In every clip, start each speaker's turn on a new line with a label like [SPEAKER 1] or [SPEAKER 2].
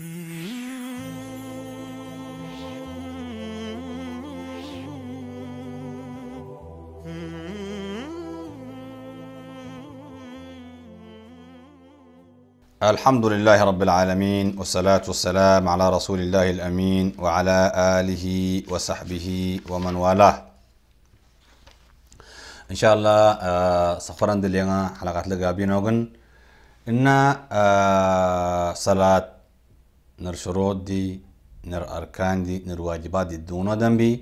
[SPEAKER 1] الحمد لله رب العالمين والصلاة والسلام على رسول الله الأمين وعلى آله وصحبه ومن والاه إن شاء الله آه، سفران دلينا حلقات لقابين إن آه، صلاة نر شروط دي نر أركان دي نر واجبات دي دونا دم بي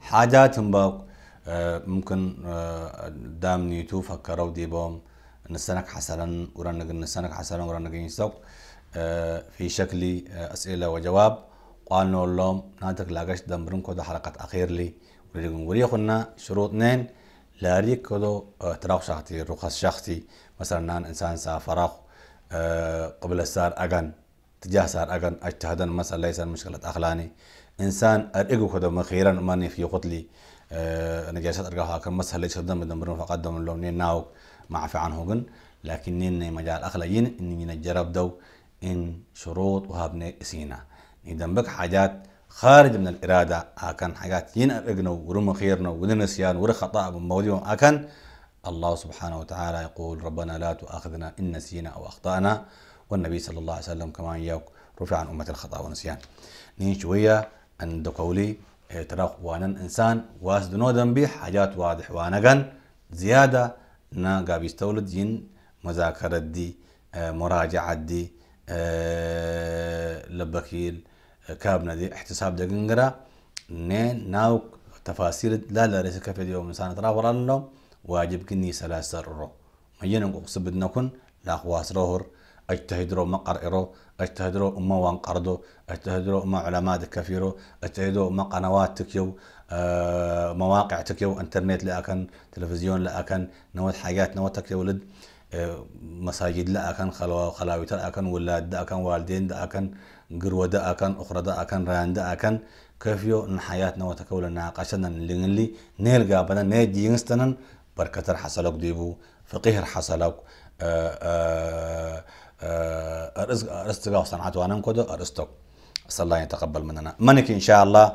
[SPEAKER 1] حاجات هم باق اه، ممكن اه، دام نيتو فكروا دي بوم نسانك حسلا ورنق نسانك حسلا ورنق ينسوق اه، في شكل أسئلة وجواب قالنا اللهم ناتك لاغش دم برنكو ده حلقة أخير لي وريقون خلنا شروط نين لا ريك كدو تراخ شخصي رخص شخصي مثلا نان إنسان سافراخ قبل السار أغن تجاه سار أكن أجتهدا مسألة ليس مشكلة أخلاني إنسان أرجو خدم خيرا ما نفي قتلي أه نجاسات أرجعها كان مسألة ليس دم دمرون فقدم لهم نين معفي عنه جن لكن نين مجال أخلاقيين إن الجرب دو إن شروط وهابنا سينا إذا بك حاجات خارج من الإرادة أكن حاجات ين أرجنو ورم خيرنا ودن نسيان ور خطأ بموديهم أكن الله سبحانه وتعالى يقول ربنا لا تؤاخذنا إن نسينا أو أخطأنا والنبي صلى الله عليه وسلم كمان ياك رفع عن أمة الخطأ والنسيان نين شوية أن دقولي إيه، تراخ وانا إنسان واسدنو ذنبي حاجات واضح وانا قن زيادة نا قابي يستولد جن مذاكرة دي إيه، مراجعة دي إيه، لبكيل كابنا دي احتساب دي قنقرة نين ناوك تفاصيل لا لا ليس كافي دي ومسان تراخ ولا واجب كني سلاسر رو مجينا نقص بدنا كن لا خواص روهر اجتهدرو ما قرئرو اجتهدرو ما وانقرضو اجتهدرو ما علماء كفيرو اجتهدرو ما قنوات تكيو أه مواقع تكيو انترنت لأكن تلفزيون لأكن نوات حاجات نوات تكيو ولد أه مساجد لأكن خلوا خلاويتر أكن ولاد دأكن والدين دأكن قروة دأكن أخرى دأكن ران دأكن كيفيو ان حياتنا وتكول ناقشنا اللي نيل قابنا نيد ينستنا بركتر حصلوك ديبو فقهر حصلوك أه أه آه، أرستك صنعت وأنا كدو أرستك صلى الله يتقبل مننا منك إن شاء الله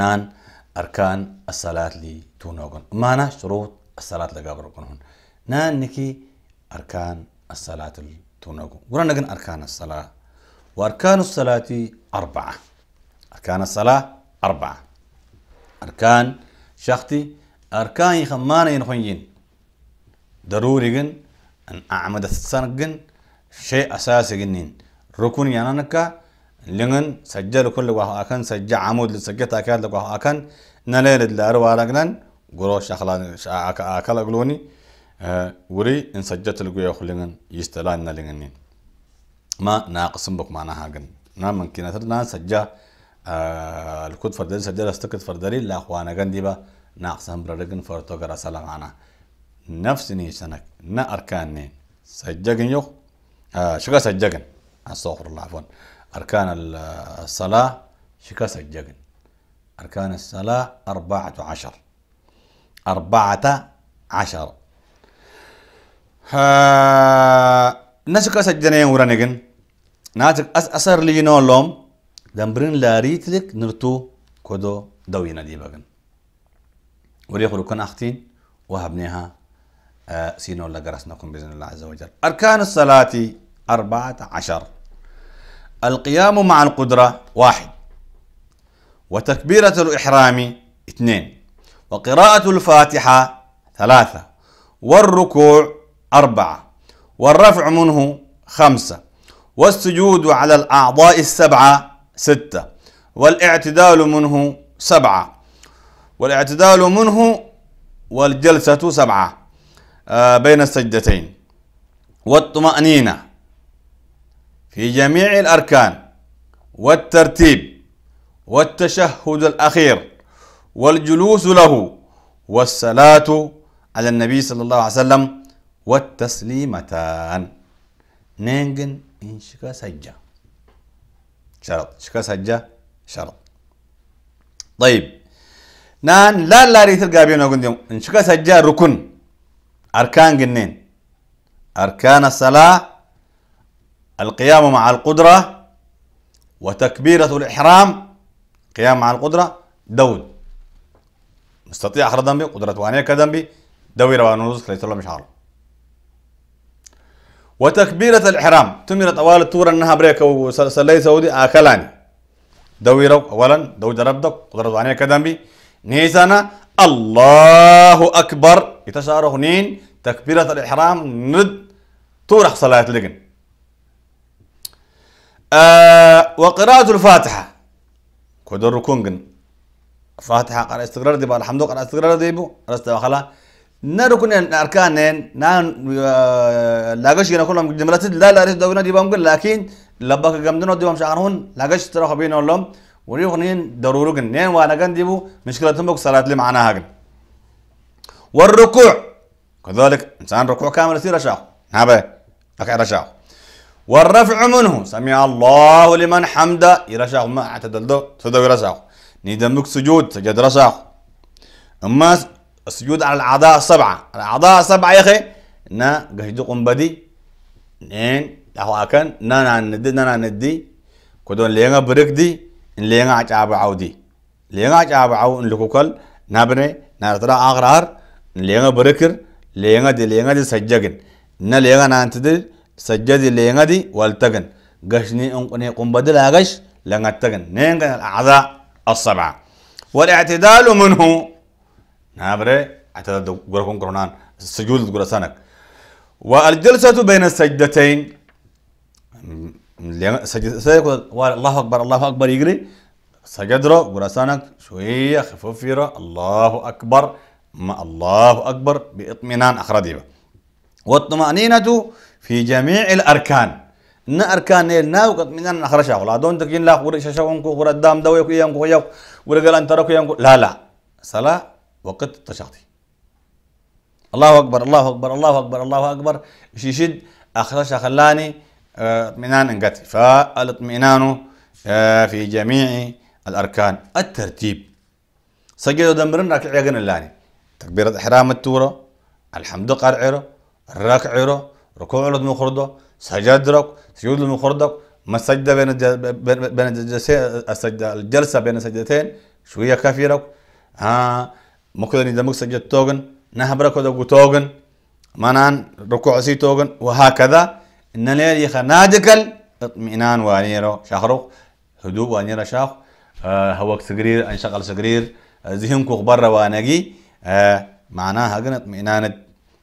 [SPEAKER 1] نان أركان الصلاة لي تونوغن مانا شروط الصلاة لقابركن هن نان نكي أركان الصلاة لي تونوغن نقن أركان الصلاة وأركان الصلاة أربعة أركان الصلاة أربعة أركان شختي أركان يخمانا ينخين ضروري أن أعمد السنقن شيء أساسي جنين ركن يانانكا لين سجل كل واه أكن سجع عمود لسجت أكاد واه أكن نلير الدار وارجنا قروش أخلا أكل أقولوني آه، وري إن سجت لقيا خلين يستلان نلينين ما ناقصن بك معناها جن نا ممكن أثر نا سجع آه، الكود فردي سجل استكت فردي لا خوانا جن ديبا ناقصن بردجن فرتو جرا سلام عنا نفسني سنك نا أركانين سجع جنيو آه، شكاس الجقن استغفر الله عفوا أركان الصلاة شكاس الجقن أركان الصلاة أربعة عشر أربعة عشر ها آه، نسك أسجن ورنجن ناتك أس أسر لي نولوم دمبرين لك نرتو كودو دوينا دي بغن وليخلو كان أختين وهبنيها آه، سينو لا لقرسناكم بإذن الله عز وجل أركان الصلاة أربعة عشر القيام مع القدرة واحد وتكبيرة الإحرام اثنين وقراءة الفاتحة ثلاثة والركوع أربعة والرفع منه خمسة والسجود على الأعضاء السبعة ستة والاعتدال منه سبعة والاعتدال منه والجلسة سبعة آه، بين السجدتين والطمأنينة في جميع الأركان والترتيب والتشهد الأخير والجلوس له والصلاة على النبي صلى الله عليه وسلم والتسليمتان نينجن إن شكا سجة شرط شكا سجة شرط طيب نان لا لا ريت القابين أقول إن شكا سجة ركن أركان جنين أركان الصلاة القيام مع القدرة وتكبيرة الإحرام قيام مع القدرة دون مستطيع أخر ذنبي قدرة وأنية كذنبي دوي روان نوزك ليس الله مشعر وتكبيرة الإحرام تمرت أوال التورة أنها بريك وسلي سعودي آكلاني دوي روك أولا دو جربدك قدرة وأنية كذنبي نيسانا الله أكبر نين تكبيرة الإحرام ند تورح صلاة لقن آه، وقراءة الفاتحة كدر كونغن فاتحة قراءة استقرار ديبا الحمد قراءة استقرار ديبو رستا وخلا نركن أركانين نان آه، لاقش جينا كلهم جملات لا لا رست دوينا دي بامكن لكن لبك جمدنا بامش مشعرهن لاقش ترى خبينا لهم وريخنين ضروركن نين وانا دي بو مشكلة تنبك صلاة لي معنا هاجن والركوع كذلك إنسان ركوع كامل يصير رشاق هذا أكيد رشاق والرفع منه سمع الله لمن حمده يرشاه ما اعتدل دو تدو يرشاه ندمك سجود سجد رشاه اما السجود على الاعضاء السبعه الاعضاء السبعه يا اخي نا قهجو قنبدي نين لهو اكن نا نا ندي نا نا ندي كدون لينا بريك دي لينا عجابعو دي لينا عجاب عو عجابعو نلكوكل نابني نارترا اغرار لينا بركر لينا دي لينا دي سجاكن نا لينا نانتدي سجدي لينغدي والتغن غشني انقني قنبد لاغش لنغتغن نينغن الاعضاء السبعه والاعتدال منه نابري اعتدال غركون قرنان السجود غرسانك والجلسه بين السجدتين سجد الله اكبر الله اكبر يجري سجدرو غرسانك شويه خفيف الله اكبر ما الله اكبر باطمئنان اخرى ديبه والطمانينه في جميع الأركان نا أركان نا وقت من أن أخرجها ولا دون تكين لا خور شاشة ونكو خور الدام دوا يكو يانكو يكو ورجال أن تركو يانكو لا لا صلاة وقت التشاطي الله أكبر الله أكبر الله أكبر الله أكبر شيشد أخرجها خلاني اطمئنان آه، انقتل فالاطمئنان آه، في جميع الأركان الترتيب سجدوا دمرن ركع يقن اللاني تكبيرة إحرام التورة الحمد قرعره الركعره ركوع للمنخرطة سجد ركوع سجود للمنخرطة ما سجد بين بين الجلسين السجدة الجلسة بين السجدتين شوية كافية ركوع ها ممكن إذا مك سجد توغن نهب ركوع دقو توغن منان ركوع سي توغن وهكذا إن لا يخ نادكل اطمئنان وانيرو شهرو هدوء وانيرو شاخ آه هواك سقرير انشغل سقرير آه ذهنك برا وانجي آه معناها قنط مئنانة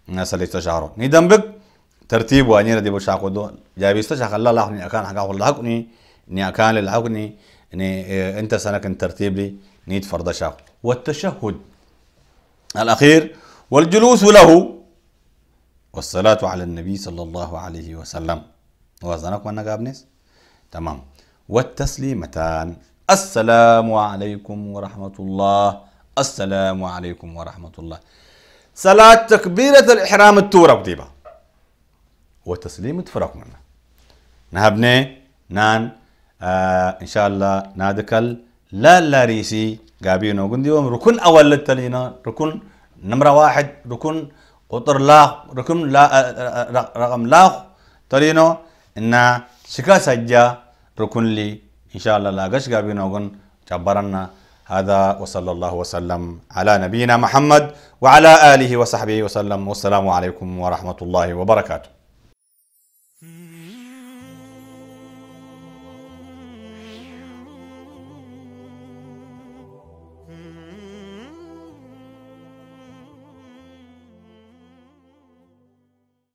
[SPEAKER 1] ناس اللي تشعروا ندم بك ترتيب واني دي بشاكو دو جابيستو شاك الله لاحني اكان حقا الله حقني ني اكان للحقني ني اه انت سنكن ترتيب لي نيت فرض شاك والتشهد الاخير والجلوس له والصلاة على النبي صلى الله عليه وسلم وزنك وانا قابنس تمام والتسليمتان السلام عليكم ورحمة الله السلام عليكم ورحمة الله صلاة تكبيرة الإحرام التورة بديبا وتسليم تفرقنا نحن نان آه إن شاء الله نادكل لا لا ريسي قابينا وقنديوم ركن أول التلينا ركن نمرة واحد ركن قطر لا ركن لا آه، آه، آه، رقم لا تلينا إن شكا سجا ركن لي إن شاء الله لا غش قابينا غن جبرنا هذا وصلى الله وسلم على نبينا محمد وعلى آله وصحبه وسلم والسلام عليكم ورحمة الله وبركاته